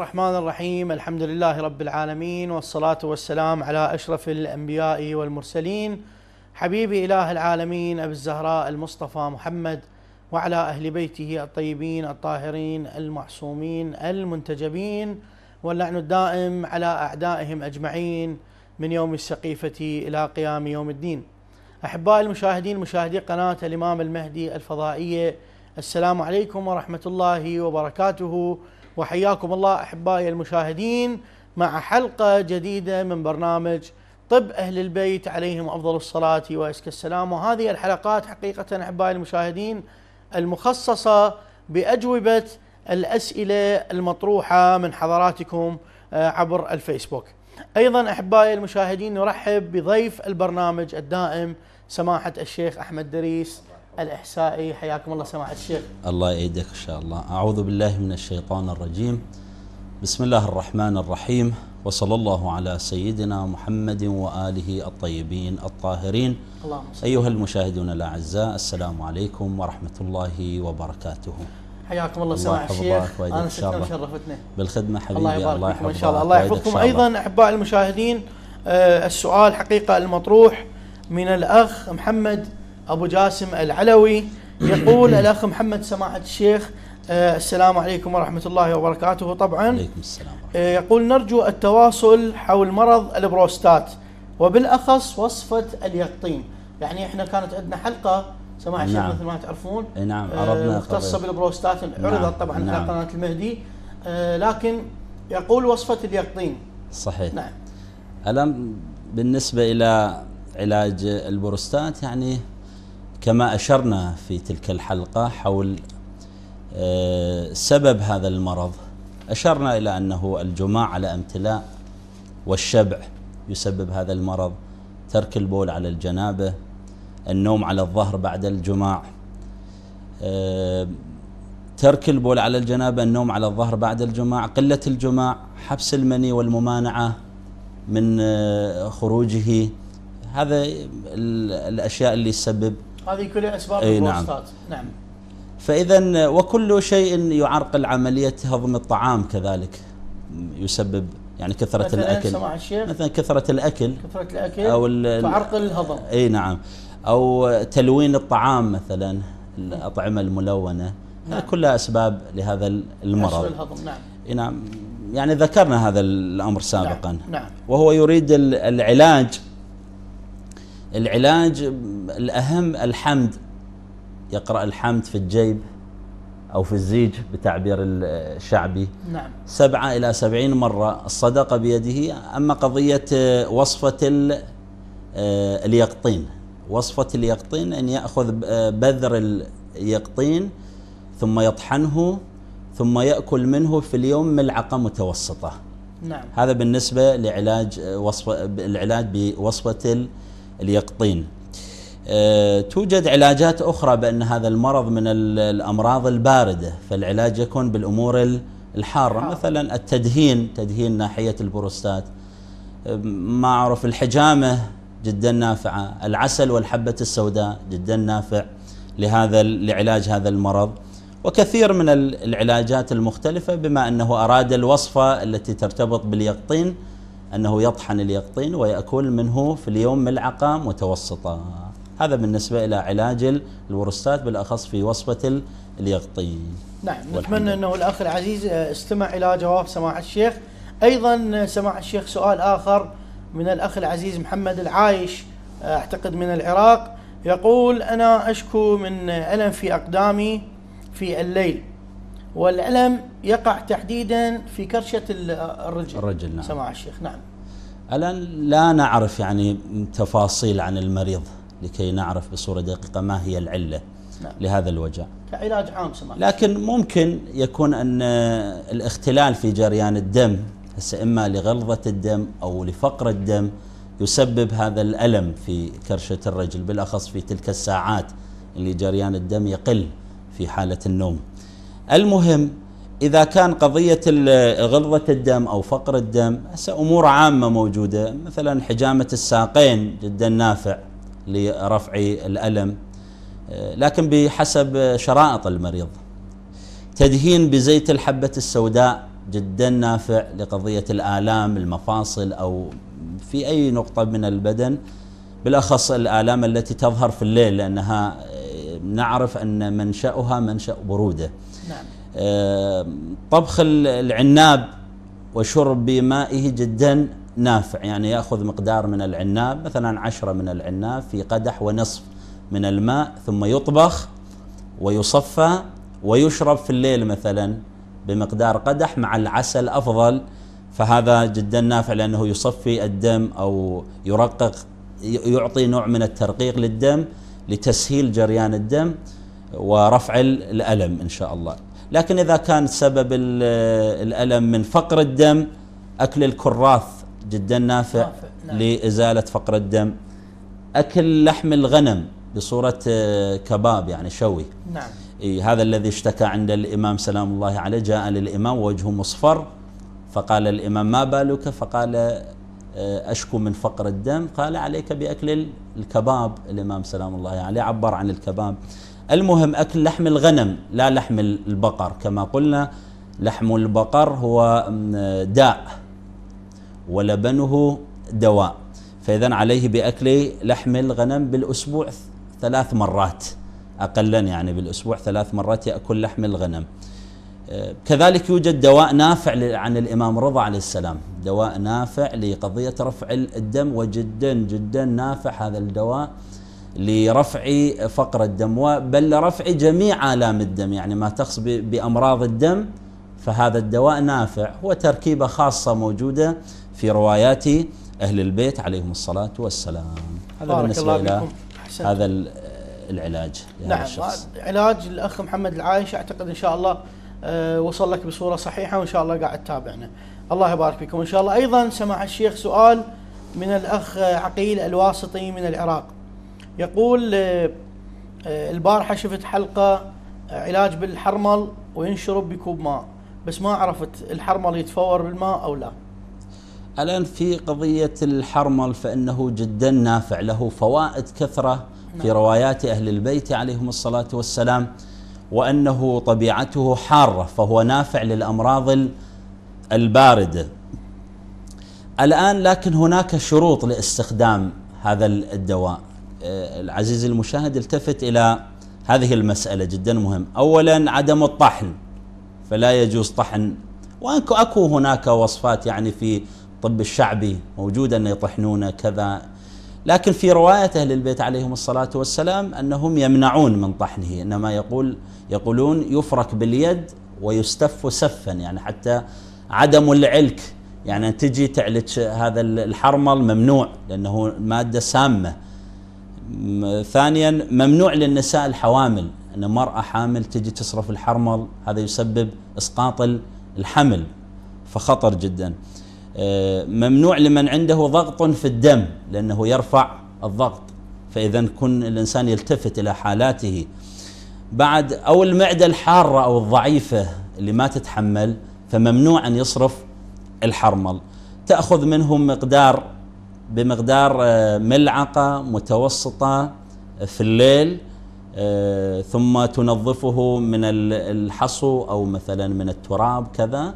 الرحمن الرحيم الحمد لله رب العالمين والصلاة والسلام على أشرف الأنبياء والمرسلين حبيبي إله العالمين أبي الزهراء المصطفى محمد وعلى أهل بيته الطيبين الطاهرين المعصومين المنتجبين واللعن الدائم على أعدائهم أجمعين من يوم السقيفة إلى قيام يوم الدين أحبائي المشاهدين مشاهدي قناة الإمام المهدي الفضائية السلام عليكم ورحمة الله وبركاته وحياكم الله احبائي المشاهدين مع حلقه جديده من برنامج طب اهل البيت عليهم افضل الصلاه واسك السلام وهذه الحلقات حقيقه احبائي المشاهدين المخصصه باجوبه الاسئله المطروحه من حضراتكم آه، عبر الفيسبوك. ايضا احبائي المشاهدين نرحب بضيف البرنامج الدائم سماحه الشيخ احمد دريس الإحسائي حياكم الله سماحة الشيخ الله يعيدك إن شاء الله أعوذ بالله من الشيطان الرجيم بسم الله الرحمن الرحيم وصلى الله على سيدنا محمد وآله الطيبين الطاهرين اللهم أيها المشاهدون الأعزاء السلام عليكم ورحمة الله وبركاته حياكم الله سماحة الشيخ أنا شكرا شرفتنا بالخدمة حبيبي الله يحفظكم الله إن شاء الله الله يحفظكم أيضا أحباء المشاهدين آه، السؤال حقيقة المطروح من الأخ محمد أبو جاسم العلوي يقول الأخ محمد سماحة الشيخ آه، السلام عليكم ورحمة الله وبركاته طبعا عليكم السلام آه، يقول نرجو التواصل حول مرض البروستات وبالأخص وصفة اليقطين يعني احنا كانت عندنا حلقة سماحه الشيخ نعم. مثل ما تعرفون نعم عرضنا آه، مختصة بالبروستات نعم، عرضت طبعا نعم. على قناة المهدي لكن يقول وصفة اليقطين صحيح نعم الم بالنسبة إلى علاج البروستات يعني كما أشرنا في تلك الحلقة حول آه، سبب هذا المرض أشرنا إلى أنه الجماع على امتلاء والشبع يسبب هذا المرض ترك البول على الجنابة النوم على الظهر بعد الجماع آه، ترك البول على الجنابة النوم على الظهر بعد الجماع قلة الجماع حبس المني والممانعة من آه، خروجه هذا الأشياء اللي تسبب هذه كلها اسباب البروستات نعم, نعم. فاذا وكل شيء يعرقل عمليه هضم الطعام كذلك يسبب يعني كثرة مثلاً الأكل الشيخ مثلا كثرة الأكل كثرة الأكل أو تعرقل الهضم أي نعم أو تلوين الطعام مثلا الأطعمة الملونة نعم. كلها أسباب لهذا المرض الهضم نعم اي نعم يعني ذكرنا هذا الأمر سابقا نعم. نعم. وهو يريد العلاج العلاج الأهم الحمد يقرأ الحمد في الجيب أو في الزيج بتعبير الشعبي نعم. سبعة إلى سبعين مرة الصدقة بيده أما قضية وصفة آه، اليقطين وصفة اليقطين أن يأخذ آه، بذر اليقطين ثم يطحنه ثم يأكل منه في اليوم ملعقة متوسطة نعم. هذا بالنسبة لعلاج وصفة العلاج بوصفة اليقطين آه، توجد علاجات أخرى بأن هذا المرض من الأمراض الباردة فالعلاج يكون بالأمور الحارة مثلا التدهين تدهين ناحية البروستات ما أعرف الحجامة جدا نافعة العسل والحبة السوداء جدا نافع لهذا لعلاج هذا المرض وكثير من العلاجات المختلفة بما أنه أراد الوصفة التي ترتبط باليقطين أنه يطحن اليقطين ويأكل منه في اليوم ملعقة متوسطة هذا بالنسبة إلى علاج الورستات بالأخص في وصفة اليقطين نعم نتمنى أنه الأخ العزيز آه، استمع إلى جواب سماع الشيخ أيضا آه، سماع الشيخ سؤال آخر من الأخ العزيز محمد العايش آه، أعتقد من العراق يقول أنا أشكو من ألم في أقدامي في الليل والألم يقع تحديدا في كرشة الرجل الرجل نعم سماع الشيخ نعم الآن لا نعرف يعني تفاصيل عن المريض لكي نعرف بصورة دقيقة ما هي العلة نعم. لهذا الوجع كعلاج عام سماع لكن ممكن يكون أن الاختلال في جريان الدم هسه إما لغلظة الدم أو لفقر الدم يسبب هذا الألم في كرشة الرجل بالأخص في تلك الساعات اللي جريان الدم يقل في حالة النوم المهم إذا كان قضية غلظة الدم أو فقر الدم أمور عامة موجودة مثلا حجامة الساقين جدا نافع لرفع الألم آه، لكن بحسب شرائط المريض تدهين بزيت الحبة السوداء جدا نافع لقضية الآلام المفاصل أو في أي نقطة من البدن بالأخص الآلام التي تظهر في الليل لأنها آه، نعرف أن منشأها منشأ برودة آه، طبخ العناب وشرب مائه جدا نافع يعني ياخذ مقدار من العناب مثلا عشرة من العناب في قدح ونصف من الماء ثم يطبخ ويصفى ويشرب في الليل مثلا بمقدار قدح مع العسل افضل فهذا جدا نافع لانه يصفي الدم او يرقق يعطي نوع من الترقيق للدم لتسهيل جريان الدم ورفع الالم ان شاء الله لكن إذا كان سبب الألم من فقر الدم أكل الكراث جدا نافع نافع. نعم. لإزالة فقر الدم أكل لحم الغنم بصورة آه، كباب يعني شوي نعم إيه هذا الذي اشتكى عند الإمام سلام الله عليه جاء للإمام وجهه مصفر فقال الإمام ما بالك فقال آه، أشكو من فقر الدم قال عليك بأكل الكباب الإمام سلام الله عليه عبر عن الكباب المهم أكل لحم الغنم لا لحم البقر كما قلنا لحم البقر هو داء ولبنه دواء فإذا عليه بأكل لحم الغنم بالأسبوع ثلاث مرات أقلا يعني بالأسبوع ثلاث مرات يأكل لحم الغنم آه، كذلك يوجد دواء نافع عن الإمام رضا عليه السلام دواء نافع لقضية رفع الدم وجدا جدا نافع هذا الدواء لرفع فقر الدم بل لرفع جميع آلام الدم يعني ما تخص بأمراض الدم فهذا الدواء نافع هو تركيبة خاصة موجودة في روايات أهل البيت عليهم الصلاة والسلام هذا بالنسبة الله إلى هذا العلاج نعم الشخص. علاج الأخ محمد العايش أعتقد إن شاء الله آه، وصل لك بصورة صحيحة وإن شاء الله قاعد تتابعنا الله يبارك فيكم إن شاء الله أيضا سماح الشيخ سؤال من الأخ عقيل الواسطي من العراق يقول آه، آه، البارحة شفت حلقة آه، علاج بالحرمل وينشرب بكوب ماء بس ما عرفت الحرمل يتفور بالماء أو لا الآن في قضية الحرمل فإنه جدا نافع له فوائد كثرة في نعم. روايات أهل البيت عليهم الصلاة والسلام وأنه طبيعته حارة فهو نافع للأمراض الباردة الآن لكن هناك شروط لاستخدام هذا الدواء آه، العزيز المشاهد التفت إلى هذه المسألة جدا مهم أولا عدم الطحن فلا يجوز طحن وأكو أكو هناك وصفات يعني في الطب الشعبي موجودة أن يطحنون كذا لكن في رواية أهل البيت عليهم الصلاة والسلام أنهم يمنعون من طحنه إنما يقول يقولون يفرك باليد ويستف سفا يعني حتى عدم العلك يعني تجي تعلك هذا الحرمل ممنوع لأنه مادة سامة ثانيا ممنوع للنساء الحوامل ان مرأة حامل تجي تصرف الحرمل هذا يسبب اسقاط الحمل فخطر جدا آه، ممنوع لمن عنده ضغط في الدم لانه يرفع الضغط فاذا كن الانسان يلتفت الى حالاته بعد او المعده الحاره او الضعيفه اللي ما تتحمل فممنوع ان يصرف الحرمل تاخذ منهم مقدار بمقدار آه، ملعقة متوسطة آه، في الليل آه، ثم تنظفه من الحصو أو مثلا من التراب كذا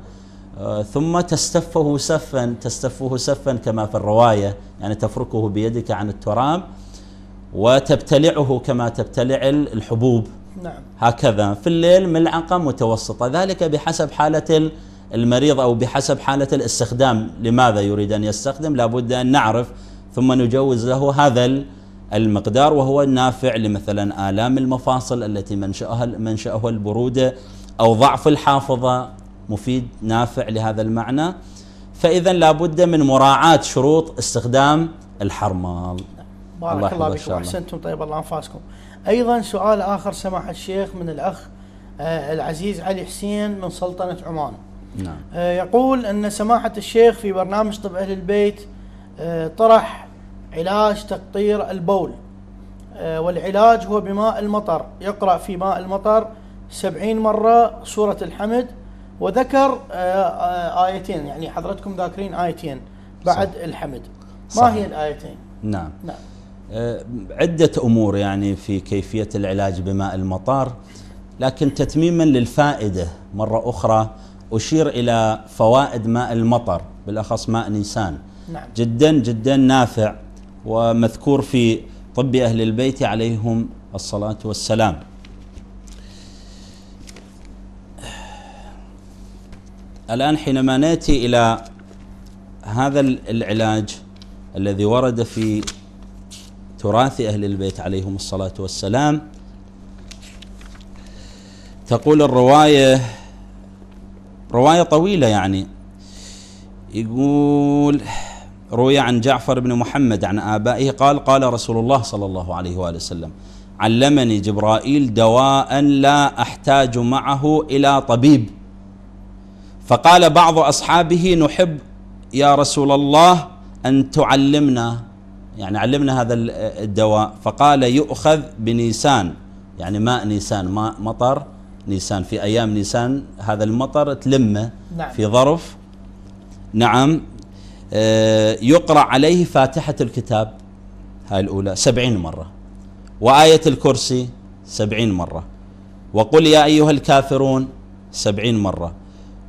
ثم تستفه سفا تستفه سفا كما في الرواية يعني تفركه بيدك عن التراب وتبتلعه كما تبتلع الحبوب نعم. هكذا في الليل ملعقة متوسطة ذلك بحسب حالة المريض أو بحسب حالة الاستخدام لماذا يريد أن يستخدم لابد أن نعرف ثم نجوز له هذا المقدار وهو النافع لمثلا آلام المفاصل التي منشأها منشأه البرودة أو ضعف الحافظة مفيد نافع لهذا المعنى فإذا لابد من مراعاة شروط استخدام الحرمال بارك الله, الله بكم أحسنتم طيب الله أنفاسكم أيضا سؤال آخر سماحة الشيخ من الأخ آه، العزيز علي حسين من سلطنة عمان نعم. آه، يقول أن سماحة الشيخ في برنامج طب أهل البيت آه، طرح علاج تقطير البول آه، والعلاج هو بماء المطر يقرأ في ماء المطر سبعين مرة سورة الحمد وذكر آيتين يعني حضرتكم ذاكرين آيتين بعد صح. الحمد ما صح. هي الآيتين نعم نعم عدة أمور يعني في كيفية العلاج بماء المطر لكن تتميما للفائدة مرة أخرى أشير إلى فوائد ماء المطر بالأخص ماء نيسان نعم. جدا جدا نافع ومذكور في طب أهل البيت عليهم الصلاة والسلام الآن حينما نأتي إلى هذا العلاج الذي ورد في تراث أهل البيت عليهم الصلاة والسلام تقول الرواية رواية طويلة يعني يقول روي عن جعفر بن محمد عن آبائه قال قال رسول الله صلى الله عليه وآله وسلم علمني جبرائيل دواء لا أحتاج معه إلى طبيب فقال بعض أصحابه نحب يا رسول الله أن تعلمنا يعني علمنا هذا الدواء فقال يؤخذ بنيسان يعني ماء نيسان ماء مطر نيسان في أيام نيسان هذا المطر تلمه نعم. في ظرف نعم آه، يقرأ عليه فاتحة الكتاب هاي الأولى سبعين مرة وآية الكرسي سبعين مرة وقل يا أيها الكافرون سبعين مرة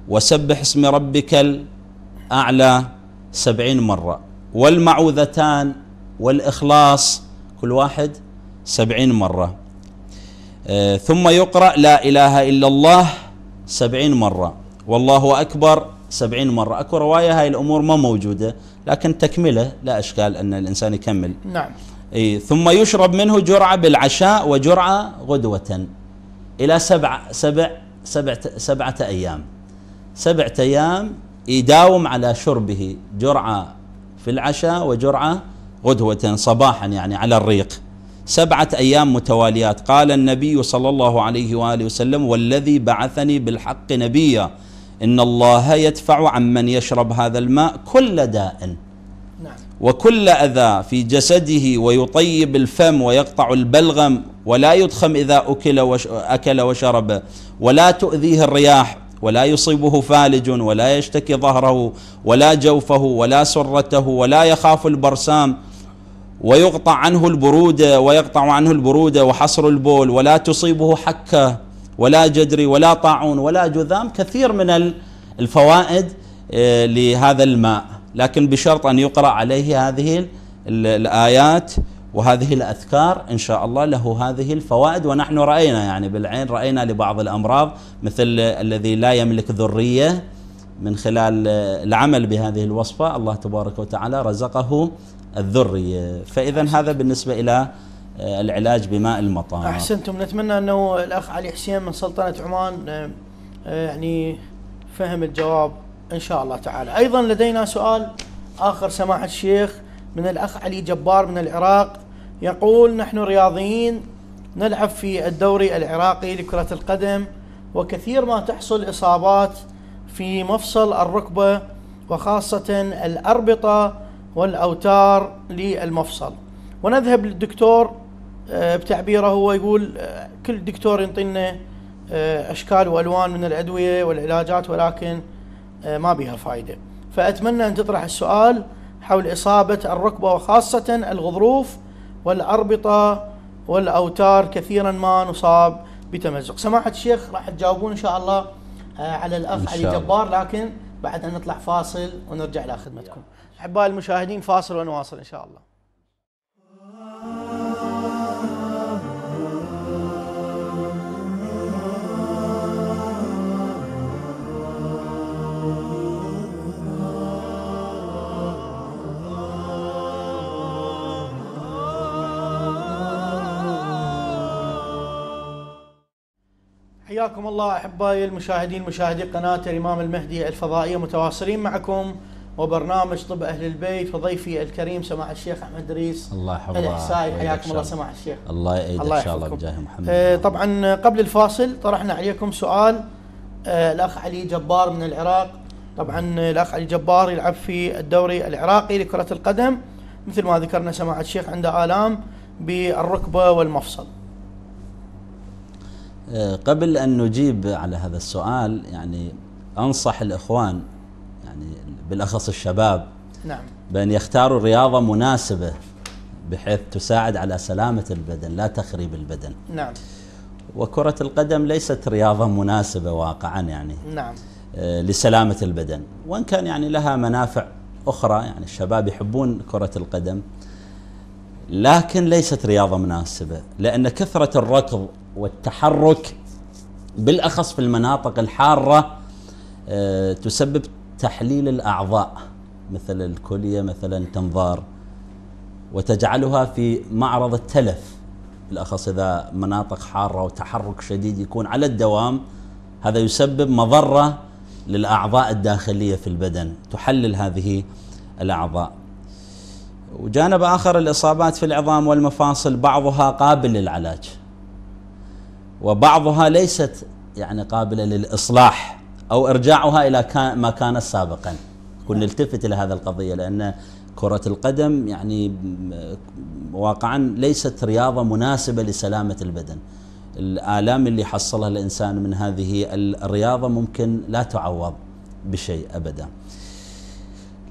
وسبح اسم ربك الأعلى سبعين مرة والمعوذتان والإخلاص كل واحد سبعين مرة آه، ثم يقرأ لا إله إلا الله سبعين مرة والله أكبر سبعين مرة أكو رواية هاي الأمور ما موجودة لكن تكملة لا أشكال أن الإنسان يكمل نعم إيه ثم يشرب منه جرعة بالعشاء وجرعة غدوة إلى سبع سبع سبع سبعة أيام سبعة أيام يداوم على شربه جرعة في العشاء وجرعة غدوة صباحا يعني على الريق سبعة أيام متواليات قال النبي صلى الله عليه وآله وسلم والذي بعثني بالحق نبيا إن الله يدفع عمن يشرب هذا الماء كل داء نعم. وكل أذى في جسده ويطيب الفم ويقطع البلغم ولا يدخم إذا أكل, وش أكل وشرب ولا تؤذيه الرياح ولا يصيبه فالج ولا يشتكي ظهره ولا جوفه ولا سرته ولا يخاف البرسام ويقطع عنه البرودة ويقطع عنه البرودة وحصر البول ولا تصيبه حكة ولا جدري ولا طاعون ولا جذام كثير من الفوائد آه، لهذا الماء لكن بشرط أن يقرأ عليه هذه الآيات وهذه الأذكار إن شاء الله له هذه الفوائد ونحن رأينا يعني بالعين رأينا لبعض الأمراض مثل الذي لا يملك ذرية من خلال آه، العمل بهذه الوصفة الله تبارك وتعالى رزقه الذري فإذا هذا بالنسبة إلى آه، العلاج بماء المطار أحسنتم نتمنى أنه الأخ علي حسين من سلطنة عمان آه، آه، يعني فهم الجواب إن شاء الله تعالى أيضا لدينا سؤال آخر سماحة الشيخ من الأخ علي جبار من العراق يقول نحن رياضيين نلعب في الدوري العراقي لكرة القدم وكثير ما تحصل إصابات في مفصل الركبة وخاصة الأربطة والأوتار للمفصل ونذهب للدكتور آه، بتعبيره هو يقول آه، كل دكتور ينطينا آه، أشكال وألوان من الأدوية والعلاجات ولكن ما بها فائدة فأتمنى أن تطرح السؤال حول إصابة الركبة وخاصة الغضروف والأربطة والأوتار كثيرا ما نصاب بتمزق سماحة الشيخ راح تجاوبون إن شاء الله على الأخ علي جبار لكن بعدها نطلع فاصل ونرجع لخدمتكم أحبائي المشاهدين فاصل ونواصل إن شاء الله حياكم الله احبائي المشاهدين مشاهدي قناه الامام المهدي الفضائيه متواصلين معكم وبرنامج طب اهل البيت وضيفي الكريم سماحه الشيخ احمد دريس الله يحفظك الاحسائي حياكم الله سماحه الشيخ الله يعيد ان شاء الله بجاه محمد آه طبعا قبل الفاصل طرحنا عليكم سؤال آه الاخ علي جبار من العراق طبعا الاخ علي جبار يلعب في الدوري العراقي لكره القدم مثل ما ذكرنا سماحه الشيخ عنده الام بالركبه والمفصل آه، قبل أن نجيب على هذا السؤال يعني أنصح الإخوان يعني بالأخص الشباب نعم بأن يختاروا رياضة مناسبة بحيث تساعد على سلامة البدن لا تخريب البدن نعم وكرة القدم ليست رياضة مناسبة واقعا يعني نعم آه، لسلامة البدن وإن كان يعني لها منافع أخرى يعني الشباب يحبون كرة القدم لكن ليست رياضة مناسبة لأن كثرة الركض والتحرك بالاخص في المناطق الحاره آه، تسبب تحليل الاعضاء مثل الكليه مثلا تنظار وتجعلها في معرض التلف بالاخص اذا مناطق حاره وتحرك شديد يكون على الدوام هذا يسبب مضره للاعضاء الداخليه في البدن تحلل هذه الاعضاء وجانب اخر الاصابات في العظام والمفاصل بعضها قابل للعلاج وبعضها ليست يعني قابلة للإصلاح أو إرجاعها إلى ما كانت سابقا كنا نلتفت إلى هذا القضية لأن كرة القدم يعني واقعا ليست رياضة مناسبة لسلامة البدن الآلام اللي حصلها الإنسان من هذه الرياضة ممكن لا تعوض بشيء أبدا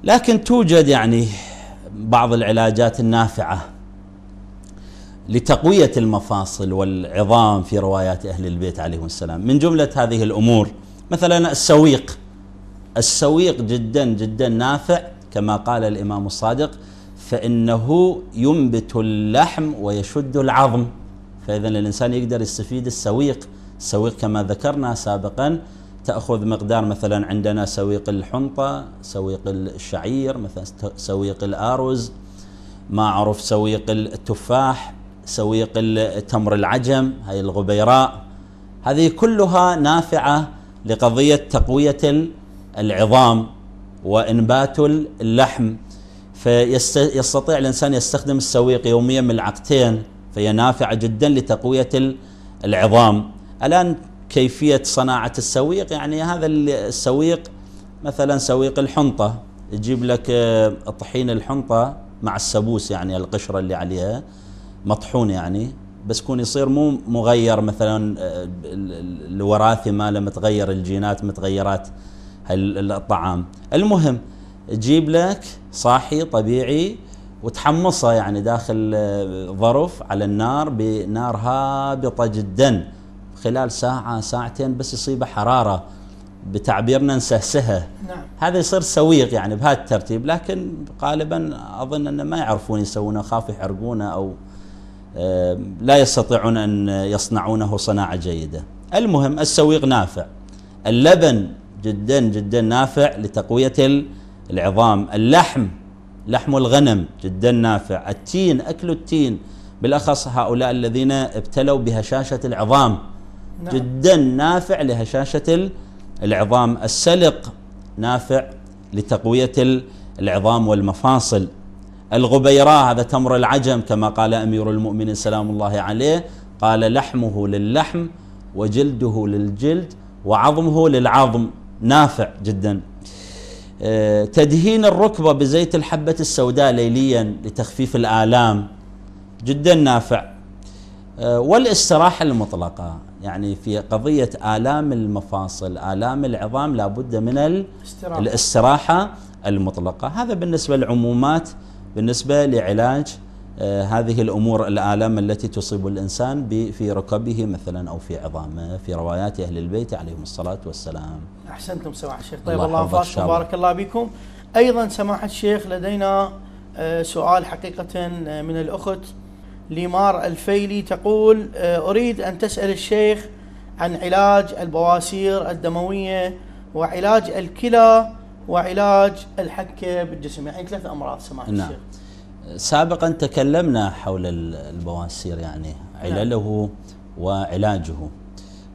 لكن توجد يعني بعض العلاجات النافعة لتقوية المفاصل والعظام في روايات أهل البيت عليهم السلام من جملة هذه الأمور مثلا السويق السويق جدا جدا نافع كما قال الإمام الصادق فإنه ينبت اللحم ويشد العظم فإذا الإنسان يقدر يستفيد السويق السويق كما ذكرنا سابقا تأخذ مقدار مثلا عندنا سويق الحنطة سويق الشعير مثلا سويق الأرز ما عرف سويق التفاح سويق التمر العجم هاي الغبيراء هذه كلها نافعة لقضية تقوية العظام وإنبات اللحم فيستطيع الإنسان يستخدم السويق يوميا ملعقتين فهي نافعة جدا لتقوية العظام الآن كيفية صناعة السويق يعني هذا السويق مثلا سويق الحنطة يجيب لك آه، طحين الحنطة مع السبوس يعني القشرة اللي عليها مطحون يعني بس يكون يصير مو مغير مثلا آه، الوراثي ماله متغير الجينات متغيرات الطعام المهم تجيب لك صاحي طبيعي وتحمصه يعني داخل آه، ظرف على النار بنار هابطه جدا خلال ساعه ساعتين بس يصيبه حراره بتعبيرنا نسهسها نعم. هذا يصير سويق يعني بهذا الترتيب لكن غالبا اظن انه ما يعرفون يسوونه خاف يحرقونه او لا يستطيعون أن يصنعونه صناعة جيدة المهم السويق نافع اللبن جدا جدا نافع لتقوية العظام اللحم لحم الغنم جدا نافع التين أكل التين بالأخص هؤلاء الذين ابتلوا بهشاشة العظام نعم. جدا نافع لهشاشة العظام السلق نافع لتقوية العظام والمفاصل الغبيراء هذا تمر العجم كما قال أمير المؤمنين سلام الله عليه قال لحمه للحم وجلده للجلد وعظمه للعظم نافع جدا آه، تدهين الركبة بزيت الحبة السوداء ليليا لتخفيف الآلام جدا نافع آه، والاستراحة المطلقة يعني في قضية آلام المفاصل آلام العظام لابد من الاستراحة المطلقة هذا بالنسبة للعمومات بالنسبة لعلاج آه، هذه الأمور الآلام التي تصيب الإنسان في ركبه مثلا أو في عظامه في روايات أهل البيت عليهم الصلاة والسلام أحسنتم سماحة الشيخ طيب الله, الله بارك الله بكم أيضا سماحة الشيخ لدينا آه، سؤال حقيقة آه، من الأخت ليمار الفيلي تقول أريد أن تسأل الشيخ عن علاج البواسير الدموية وعلاج الكلى وعلاج الحكه بالجسم يعني ثلاث امراض سماحه نعم. الشيخ سابقا تكلمنا حول البواسير يعني علله نعم. وعلاجه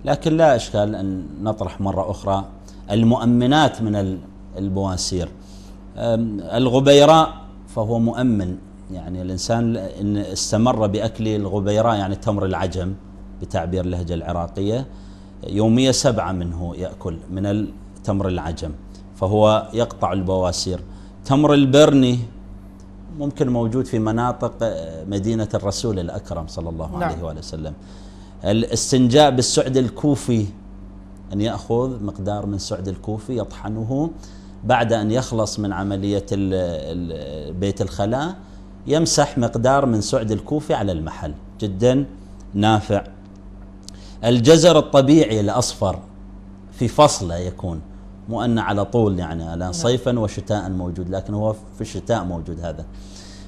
لكن لا اشكال ان نطرح مره اخرى المؤمنات من البواسير الغبيراء فهو مؤمن يعني الانسان ان استمر باكل الغبيراء يعني تمر العجم بتعبير اللهجه العراقيه يوميا سبعه منه ياكل من التمر العجم فهو يقطع البواسير تمر البرني ممكن موجود في مناطق آه، مدينة الرسول الأكرم صلى الله نعم. عليه وآله وسلم الاستنجاء بالسعد الكوفي أن يأخذ مقدار من سعد الكوفي يطحنه بعد أن يخلص من عملية بيت الخلاء يمسح مقدار من سعد الكوفي على المحل جدا نافع الجزر الطبيعي الأصفر في فصله يكون مو أن على طول يعني الآن نعم. صيفا وشتاء موجود لكن هو في الشتاء موجود هذا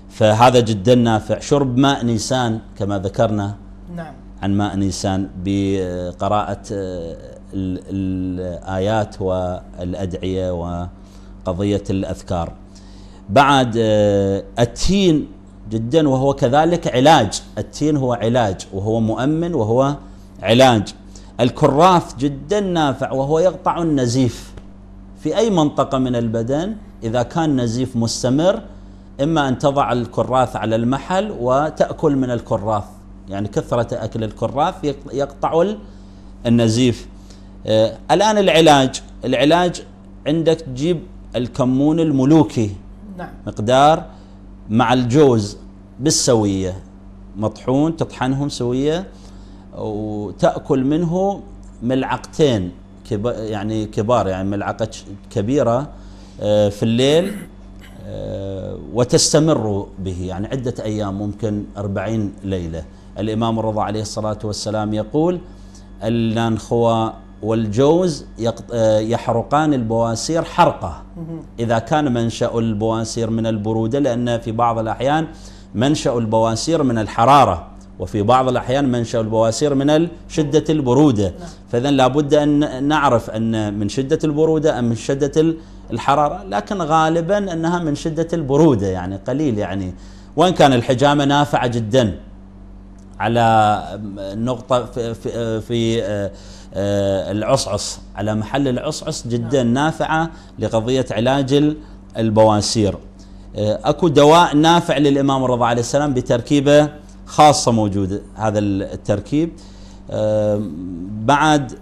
فهذا جدا نافع شرب ماء نيسان كما ذكرنا نعم عن ماء نيسان بقراءة آه، الآيات والأدعية وقضية الأذكار بعد آه، التين جدا وهو كذلك علاج التين هو علاج وهو مؤمن وهو علاج الكراث جدا نافع وهو يقطع النزيف في أي منطقة من البدن إذا كان نزيف مستمر إما أن تضع الكراث على المحل وتأكل من الكراث يعني كثرة أكل الكراث يقطع النزيف آه الآن العلاج العلاج عندك تجيب الكمون الملوكي نعم. مقدار مع الجوز بالسوية مطحون تطحنهم سوية وتأكل منه ملعقتين يعني كبار يعني ملعقة كبيرة آه، في الليل آه، وتستمر به يعني عدة أيام ممكن أربعين ليلة الإمام الرضا عليه الصلاة والسلام يقول النانخوى والجوز آه، يحرقان البواسير حرقة إذا كان منشأ البواسير من البرودة لأن في بعض الأحيان منشأ البواسير من الحرارة وفي بعض الأحيان منشأ البواسير من شدة البرودة نعم. فإذا لابد أن نعرف أن من شدة البرودة أم من شدة الحرارة لكن غالبا أنها من شدة البرودة يعني قليل يعني وإن كان الحجامة نافعة جدا على نقطة في, في, في آه، العصعص على محل العصعص جدا نعم. نافعة لقضية علاج البواسير آه، اكو دواء نافع للامام الرضا عليه السلام بتركيبه خاصة موجودة هذا التركيب بعد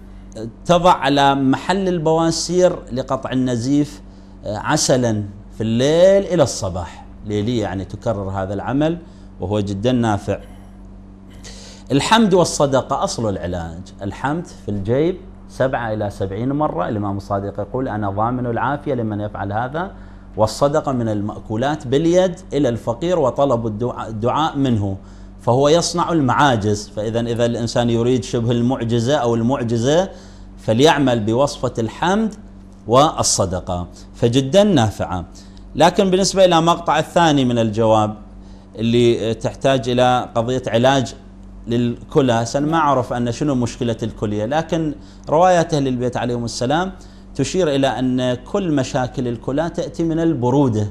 تضع على محل البواسير لقطع النزيف آه، عسلا في الليل إلى الصباح ليلي يعني تكرر هذا العمل وهو جدا نافع الحمد والصدقة أصل العلاج الحمد في الجيب سبعة إلى سبعين مرة الإمام الصادق يقول أنا ضامن العافية لمن يفعل هذا والصدقة من المأكولات باليد إلى الفقير وطلب الدعاء منه فهو يصنع المعاجز فإذا إذا الإنسان يريد شبه المعجزة أو المعجزة فليعمل بوصفة الحمد والصدقة فجدا نافعة لكن بالنسبة إلى المقطع الثاني من الجواب اللي تحتاج إلى قضية علاج للكلى سن ما أعرف أن شنو مشكلة الكلية لكن رواية أهل البيت عليهم السلام تشير إلى أن كل مشاكل الكلى تأتي من البرودة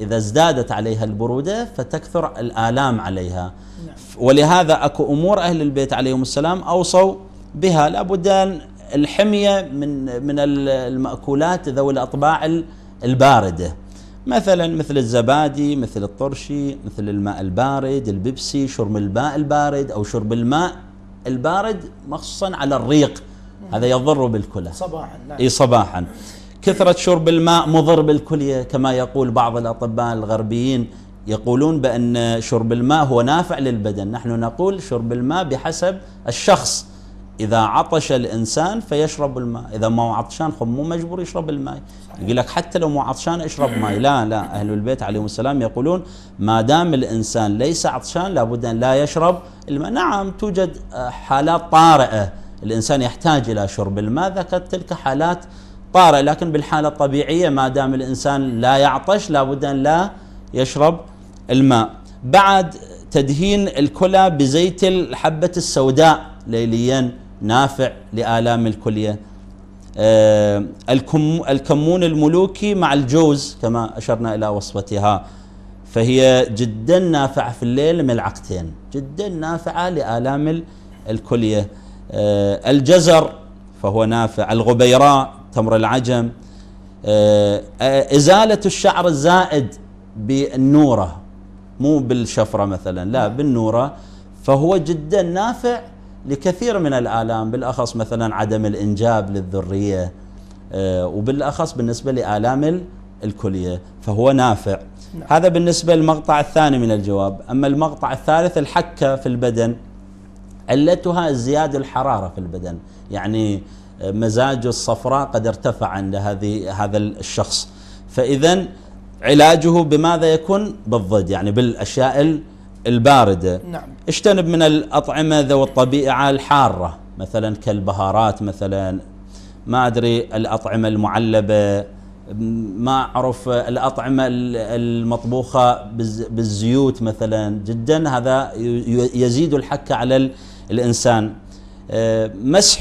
إذا ازدادت عليها البرودة فتكثر الآلام عليها نعم. ولهذا أكو أمور أهل البيت عليهم السلام أوصوا بها لابد أن الحمية من, من المأكولات ذوي الأطباع الباردة مثلا مثل الزبادي مثل الطرشي مثل الماء البارد البيبسي شرب الماء البارد أو شرب الماء البارد مخصوصا على الريق نعم. هذا يضر بالكلى صباحا نعم. اي صباحا كثرة شرب الماء مضر بالكلية كما يقول بعض الأطباء الغربيين يقولون بأن شرب الماء هو نافع للبدن نحن نقول شرب الماء بحسب الشخص إذا عطش الإنسان فيشرب الماء إذا ما عطشان خب مو مجبور يشرب الماء يقول لك حتى لو مو عطشان اشرب ماء لا لا أهل البيت عليهم السلام يقولون ما دام الإنسان ليس عطشان لابد أن لا يشرب الماء نعم توجد حالات طارئة الإنسان يحتاج إلى شرب الماء ذكرت تلك حالات طارئ لكن بالحالة الطبيعية ما دام الإنسان لا يعطش لابد أن لا يشرب الماء بعد تدهين الكلى بزيت الحبة السوداء ليليا نافع لآلام الكلية آه الكمون الملوكي مع الجوز كما أشرنا إلى وصفتها فهي جدا نافعة في الليل ملعقتين جدا نافعة لآلام الكلية آه الجزر فهو نافع الغبيراء تمر العجم آه، آه، إزالة الشعر الزائد بالنورة مو بالشفرة مثلا لا نعم. بالنورة فهو جدا نافع لكثير من الآلام بالأخص مثلا عدم الإنجاب للذرية آه، وبالأخص بالنسبة لآلام الكلية فهو نافع لا. نعم. هذا بالنسبة للمقطع الثاني من الجواب أما المقطع الثالث الحكة في البدن علتها زيادة الحرارة في البدن يعني مزاج الصفراء قد ارتفع عند هذه هذا الشخص فإذا علاجه بماذا يكون بالضد يعني بالأشياء الباردة نعم. اجتنب من الأطعمة ذو الطبيعة الحارة مثلا كالبهارات مثلا ما أدري الأطعمة المعلبة ما أعرف الأطعمة المطبوخة بالزيوت مثلا جدا هذا يزيد الحكة على الإنسان آه، مسح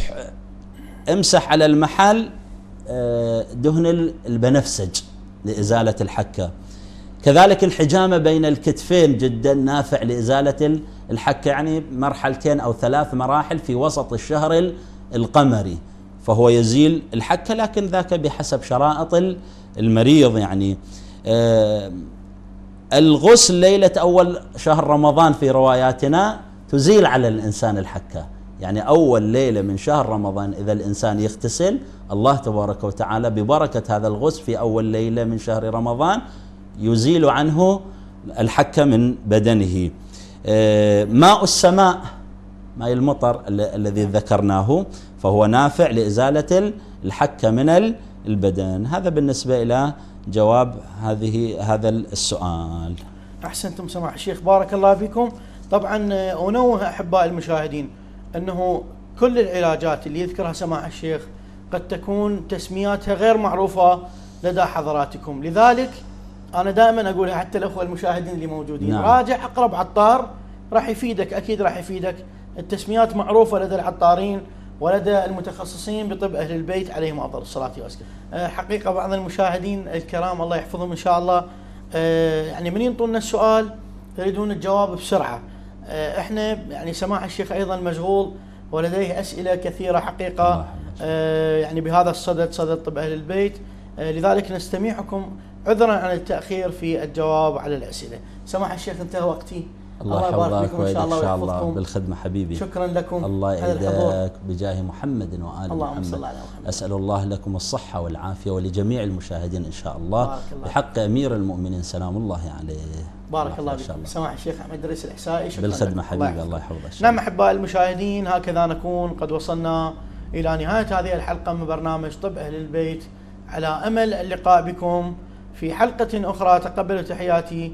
امسح على المحل آه، دهن البنفسج لإزالة الحكة كذلك الحجامة بين الكتفين جدا نافع لإزالة الحكة يعني مرحلتين أو ثلاث مراحل في وسط الشهر القمري فهو يزيل الحكة لكن ذاك بحسب شرائط المريض يعني آه، الغسل ليلة أول شهر رمضان في رواياتنا تزيل على الإنسان الحكة يعني أول ليلة من شهر رمضان إذا الإنسان يغتسل الله تبارك وتعالى ببركة هذا الغسل في أول ليلة من شهر رمضان يزيل عنه الحكة من بدنه آه، ماء السماء ماء المطر الذي ذكرناه فهو نافع لإزالة الحكة من البدن هذا بالنسبة إلى جواب هذه هذا السؤال أحسنتم سماحة الشيخ بارك الله فيكم طبعا آه، أنوه أحباء المشاهدين انه كل العلاجات اللي يذكرها سماحه الشيخ قد تكون تسمياتها غير معروفه لدى حضراتكم لذلك انا دائما اقولها حتى الاخوه المشاهدين اللي موجودين نعم. راجع اقرب عطار راح يفيدك اكيد راح يفيدك التسميات معروفه لدى العطارين ولدى المتخصصين بطب اهل البيت عليهم افضل الصلاه والسلام. أه، حقيقه بعض المشاهدين الكرام الله يحفظهم ان شاء الله أه، يعني من ينطون السؤال يريدون الجواب بسرعه آه، احنا يعني سماحه الشيخ ايضا مشغول ولديه اسئله كثيره حقيقه آه، يعني بهذا الصدد صدد طب اهل البيت آه، لذلك نستميحكم عذرا عن التاخير في الجواب على الاسئله سماحه الشيخ انتهى وقتي الله يحفظك فيكم إن شاء الله بالخدمة حبيبي شكرا لكم الله يعيدك بجاه محمد وآل محمد. صل على محمد أسأل الله لكم الصحة والعافية ولجميع المشاهدين إن شاء الله بحق أمير المؤمنين سلام الله عليه بارك الله بك سماحة الشيخ أحمد دريس الإحسائي شكرا بالخدمة لك. حبيبي الله يحفظك نعم أحبائي المشاهدين هكذا نكون قد وصلنا إلى نهاية هذه الحلقة من برنامج طب أهل البيت على أمل اللقاء بكم في حلقة أخرى تقبلوا تحياتي